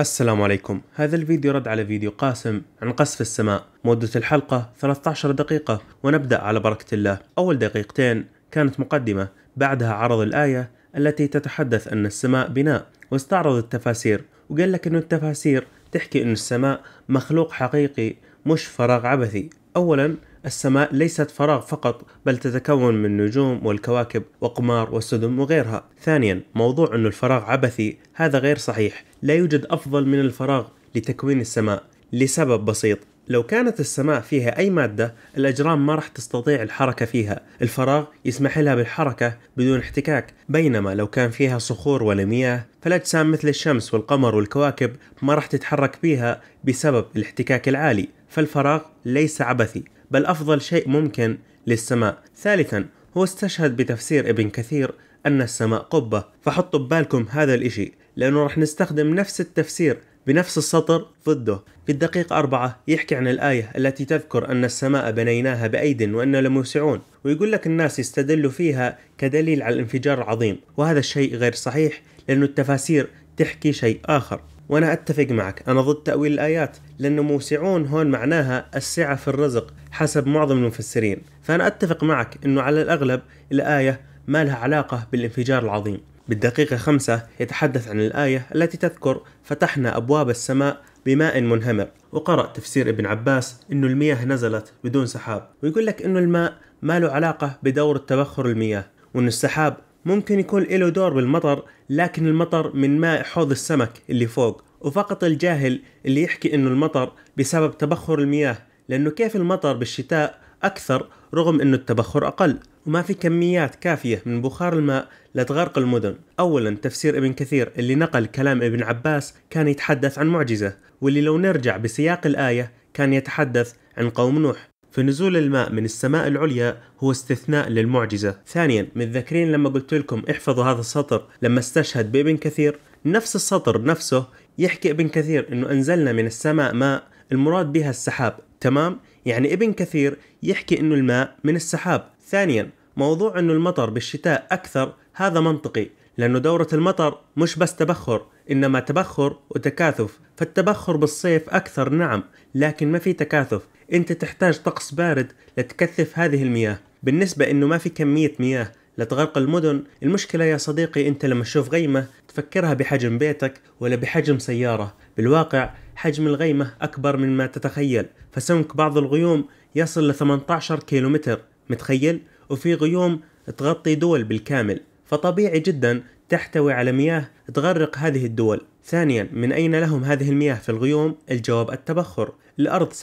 السلام عليكم هذا الفيديو رد على فيديو قاسم عن قصف السماء مدة الحلقة 13 دقيقة ونبدأ على بركة الله أول دقيقتين كانت مقدمة بعدها عرض الآية التي تتحدث أن السماء بناء واستعرض التفاسير وقال لك أن التفاسير تحكي أن السماء مخلوق حقيقي مش فراغ عبثي أولا السماء ليست فراغ فقط بل تتكون من نجوم والكواكب وقمار والسدم وغيرها ثانيا موضوع أن الفراغ عبثي هذا غير صحيح لا يوجد أفضل من الفراغ لتكوين السماء لسبب بسيط لو كانت السماء فيها أي مادة الأجرام ما راح تستطيع الحركة فيها الفراغ يسمح لها بالحركة بدون احتكاك بينما لو كان فيها صخور ولا مياه فالأجسام مثل الشمس والقمر والكواكب ما راح تتحرك فيها بسبب الاحتكاك العالي فالفراغ ليس عبثي بل أفضل شيء ممكن للسماء ثالثا هو استشهد بتفسير ابن كثير أن السماء قبة فحطوا ببالكم هذا الإشي لأنه راح نستخدم نفس التفسير بنفس السطر ضده في الدقيقة أربعة يحكي عن الآية التي تذكر أن السماء بنيناها بأيد وأنا لموسعون ويقول لك الناس يستدلوا فيها كدليل على الانفجار العظيم وهذا الشيء غير صحيح لأن التفاسير تحكي شيء آخر وانا اتفق معك انا ضد تاويل الايات لانه موسعون هون معناها السعه في الرزق حسب معظم المفسرين فانا اتفق معك انه على الاغلب الايه ما لها علاقه بالانفجار العظيم بالدقيقه خمسة يتحدث عن الايه التي تذكر فتحنا ابواب السماء بماء منهمر وقرأ تفسير ابن عباس انه المياه نزلت بدون سحاب ويقول لك انه الماء ما له علاقه بدور التبخر المياه وان السحاب ممكن يكون له دور بالمطر لكن المطر من ماء حوض السمك اللي فوق وفقط الجاهل اللي يحكي انه المطر بسبب تبخر المياه لانه كيف المطر بالشتاء اكثر رغم انه التبخر اقل وما في كميات كافيه من بخار الماء لتغرق المدن اولا تفسير ابن كثير اللي نقل كلام ابن عباس كان يتحدث عن معجزه واللي لو نرجع بسياق الايه كان يتحدث عن قوم نوح فنزول الماء من السماء العليا هو استثناء للمعجزة ثانيا متذكرين لما قلت لكم احفظوا هذا السطر لما استشهد بابن كثير نفس السطر نفسه يحكي ابن كثير انه انزلنا من السماء ماء المراد بها السحاب تمام يعني ابن كثير يحكي انه الماء من السحاب ثانيا موضوع انه المطر بالشتاء اكثر هذا منطقي لانه دورة المطر مش بس تبخر إنما تبخر وتكاثف فالتبخر بالصيف أكثر نعم لكن ما في تكاثف أنت تحتاج طقس بارد لتكثف هذه المياه بالنسبة إنه ما في كمية مياه لتغرق المدن المشكلة يا صديقي أنت لما تشوف غيمة تفكرها بحجم بيتك ولا بحجم سيارة بالواقع حجم الغيمة أكبر مما تتخيل فسمك بعض الغيوم يصل ل 18 كيلومتر متخيل وفي غيوم تغطي دول بالكامل فطبيعي جدا تحتوي على مياه تغرق هذه الدول ثانيا من أين لهم هذه المياه في الغيوم؟ الجواب التبخر الأرض 70%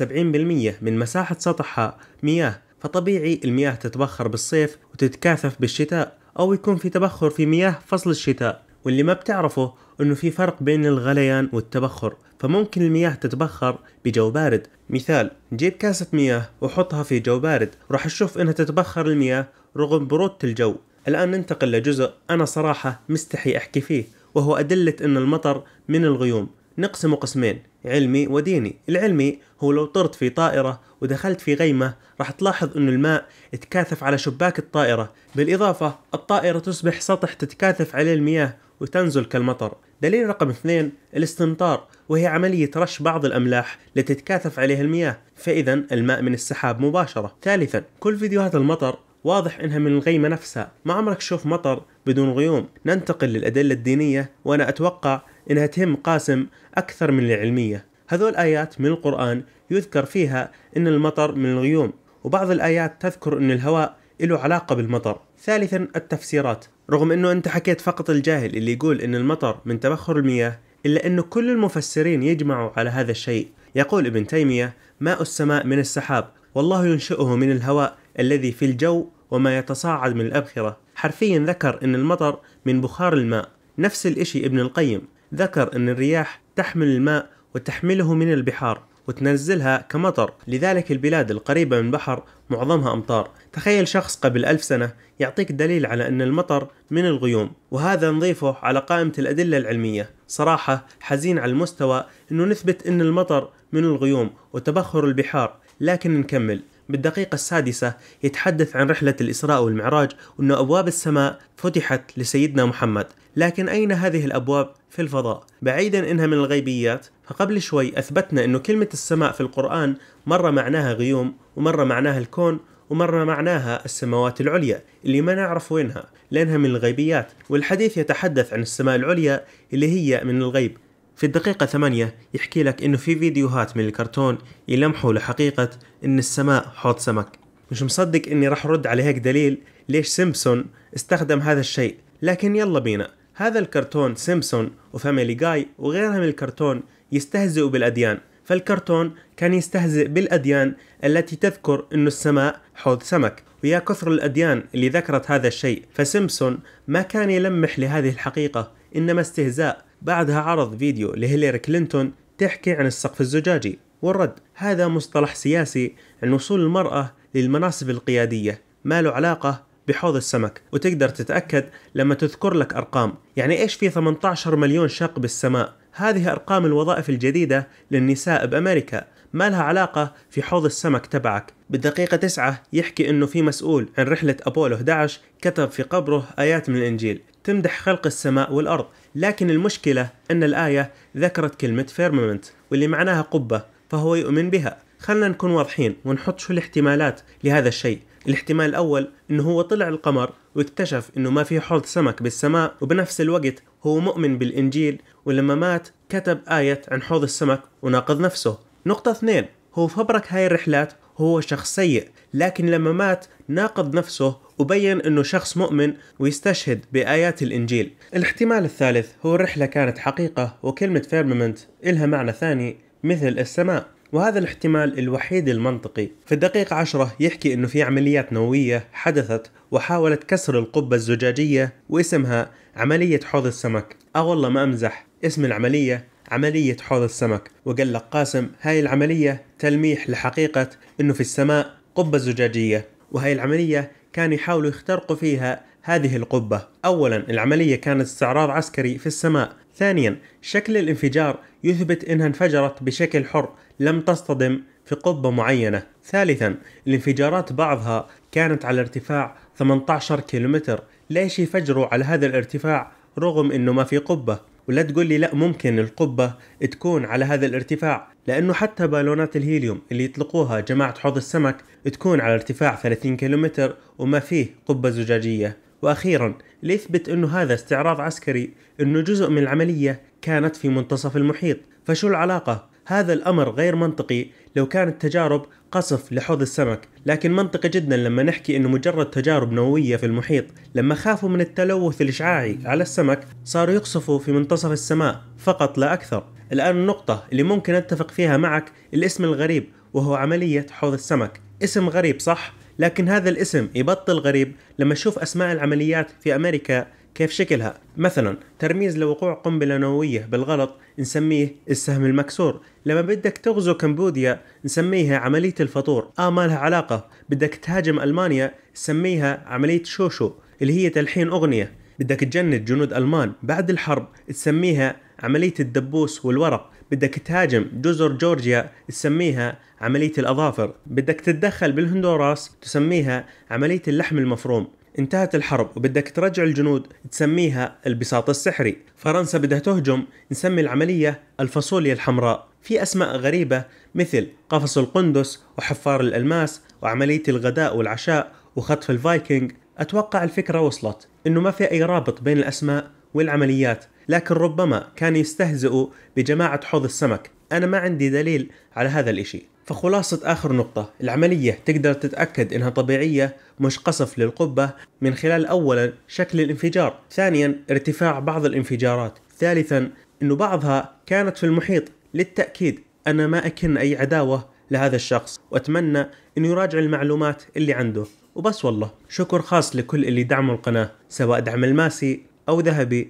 من مساحة سطحها مياه فطبيعي المياه تتبخر بالصيف وتتكاثف بالشتاء أو يكون في تبخر في مياه فصل الشتاء واللي ما بتعرفه أنه في فرق بين الغليان والتبخر فممكن المياه تتبخر بجو بارد مثال جيب كاسة مياه وحطها في جو بارد راح تشوف انها تتبخر المياه رغم برودة الجو الآن ننتقل لجزء أنا صراحة مستحي أحكي فيه وهو أدلة أن المطر من الغيوم نقسمه قسمين علمي وديني العلمي هو لو طرت في طائرة ودخلت في غيمة راح تلاحظ أن الماء تكاثف على شباك الطائرة بالإضافة الطائرة تصبح سطح تتكاثف عليه المياه وتنزل كالمطر دليل رقم اثنين الاستمطار وهي عملية رش بعض الأملاح لتتكاثف عليها المياه فإذا الماء من السحاب مباشرة ثالثا كل فيديوهات المطر واضح انها من الغيمة نفسها ما عمرك تشوف مطر بدون غيوم ننتقل للأدلة الدينية وأنا أتوقع انها تهم قاسم أكثر من العلمية هذول آيات من القرآن يذكر فيها ان المطر من الغيوم وبعض الآيات تذكر ان الهواء له علاقة بالمطر ثالثا التفسيرات رغم انه انت حكيت فقط الجاهل اللي يقول ان المطر من تبخر المياه إلا انه كل المفسرين يجمعوا على هذا الشيء يقول ابن تيمية ماء السماء من السحاب والله ينشئه من الهواء الذي في الجو وما يتصاعد من الأبخرة حرفيا ذكر أن المطر من بخار الماء نفس الإشي ابن القيم ذكر أن الرياح تحمل الماء وتحمله من البحار وتنزلها كمطر لذلك البلاد القريبة من بحر معظمها أمطار تخيل شخص قبل ألف سنة يعطيك دليل على أن المطر من الغيوم وهذا نضيفه على قائمة الأدلة العلمية صراحة حزين على المستوى أنه نثبت أن المطر من الغيوم وتبخر البحار لكن نكمل بالدقيقة السادسة يتحدث عن رحلة الإسراء والمعراج وأن أبواب السماء فتحت لسيدنا محمد لكن أين هذه الأبواب في الفضاء؟ بعيدا إنها من الغيبيات فقبل شوي أثبتنا أن كلمة السماء في القرآن مرة معناها غيوم ومرة معناها الكون ومرة معناها السماوات العليا اللي ما نعرف وينها لأنها من الغيبيات والحديث يتحدث عن السماء العليا اللي هي من الغيب في الدقيقة ثمانية يحكي لك انه في فيديوهات من الكرتون يلمحوا لحقيقة ان السماء حوض سمك مش مصدق اني راح أرد على هيك دليل ليش سيمبسون استخدم هذا الشيء لكن يلا بينا هذا الكرتون سيمبسون وفاميلي جاي وغيرها من الكرتون يستهزئوا بالأديان فالكرتون كان يستهزئ بالأديان التي تذكر أن السماء حوض سمك ويا كثر الأديان اللي ذكرت هذا الشيء فسيمبسون ما كان يلمح لهذه الحقيقة إنما استهزاء بعدها عرض فيديو لهيلاري كلينتون تحكي عن السقف الزجاجي والرد هذا مصطلح سياسي عن وصول المرأة للمناصب القيادية ما له علاقة بحوض السمك وتقدر تتأكد لما تذكر لك أرقام يعني إيش في 18 مليون شق بالسماء هذه أرقام الوظائف الجديدة للنساء بأمريكا ما لها علاقة في حوض السمك تبعك بالدقيقة 9 يحكي أنه في مسؤول عن رحلة أبولو 11 كتب في قبره آيات من الإنجيل تمدح خلق السماء والأرض لكن المشكلة أن الآية ذكرت كلمة فيرمنت واللي معناها قبة فهو يؤمن بها خلنا نكون واضحين ونحط شو الاحتمالات لهذا الشيء الاحتمال الأول أنه هو طلع القمر واكتشف أنه ما في حوض سمك بالسماء وبنفس الوقت هو مؤمن بالإنجيل ولما مات كتب آية عن حوض السمك وناقض نفسه نقطة اثنين هو فبرك هاي الرحلات هو شخص سيء لكن لما مات ناقض نفسه وبين انه شخص مؤمن ويستشهد بايات الانجيل. الاحتمال الثالث هو الرحله كانت حقيقه وكلمه فيرمنت الها معنى ثاني مثل السماء وهذا الاحتمال الوحيد المنطقي في الدقيقة عشرة يحكي أنه في عمليات نووية حدثت وحاولت كسر القبة الزجاجية واسمها عملية حوض السمك أه والله ما أمزح اسم العملية عملية حوض السمك وقال لك قاسم هاي العملية تلميح لحقيقة أنه في السماء قبة زجاجية وهاي العملية كان يحاولوا يخترقوا فيها هذه القبة أولا العملية كانت استعراض عسكري في السماء ثانيا شكل الانفجار يثبت أنها انفجرت بشكل حر لم تصطدم في قبة معينة ثالثا الانفجارات بعضها كانت على ارتفاع 18 كيلومتر ليش يفجروا على هذا الارتفاع رغم أنه ما في قبة ولا تقول لي لا ممكن القبة تكون على هذا الارتفاع لأنه حتى بالونات الهيليوم اللي يطلقوها جماعة حوض السمك تكون على ارتفاع 30 كيلومتر وما فيه قبة زجاجية وأخيرا ليثبت أنه هذا استعراض عسكري أنه جزء من العملية كانت في منتصف المحيط فشو العلاقة؟ هذا الأمر غير منطقي لو كانت تجارب قصف لحوض السمك لكن منطقي جدا لما نحكي انه مجرد تجارب نووية في المحيط لما خافوا من التلوث الإشعاعي على السمك صاروا يقصفوا في منتصف السماء فقط لا أكثر الآن النقطة اللي ممكن أتفق فيها معك الاسم الغريب وهو عملية حوض السمك اسم غريب صح؟ لكن هذا الاسم يبطل غريب لما اشوف اسماء العمليات في امريكا كيف شكلها مثلا ترميز لوقوع قنبلة نووية بالغلط نسميه السهم المكسور لما بدك تغزو كمبوديا نسميها عملية الفطور آه ما لها علاقة بدك تهاجم ألمانيا نسميها عملية شوشو اللي هي تلحين أغنية بدك تجند جنود ألمان بعد الحرب تسميها عملية الدبوس والورق بدك تهاجم جزر جورجيا تسميها عملية الأظافر بدك تتدخل بالهندوراس تسميها عملية اللحم المفروم انتهت الحرب وبدك ترجع الجنود تسميها البساط السحري فرنسا بدها تهجم نسمي العملية الفاصوليا الحمراء في أسماء غريبة مثل قفص القندس وحفار الألماس وعملية الغداء والعشاء وخطف الفايكنج أتوقع الفكرة وصلت إنه ما في أي رابط بين الأسماء والعمليات لكن ربما كان يستهزئ بجماعة حوض السمك أنا ما عندي دليل على هذا الإشي فخلاصة آخر نقطة العملية تقدر تتأكد إنها طبيعية مش قصف للقبة من خلال أولا شكل الانفجار ثانيا ارتفاع بعض الانفجارات ثالثا أنه بعضها كانت في المحيط للتأكيد أنا ما أكن أي عداوة لهذا الشخص وأتمنى أنه يراجع المعلومات اللي عنده وبس والله شكر خاص لكل اللي دعموا القناة سواء دعم الماسي أو ذهبي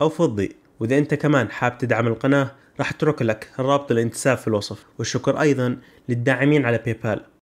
أو فضي وإذا أنت كمان حاب تدعم القناة راح أترك لك الرابط الانتساب في الوصف والشكر أيضا للداعمين على بايبال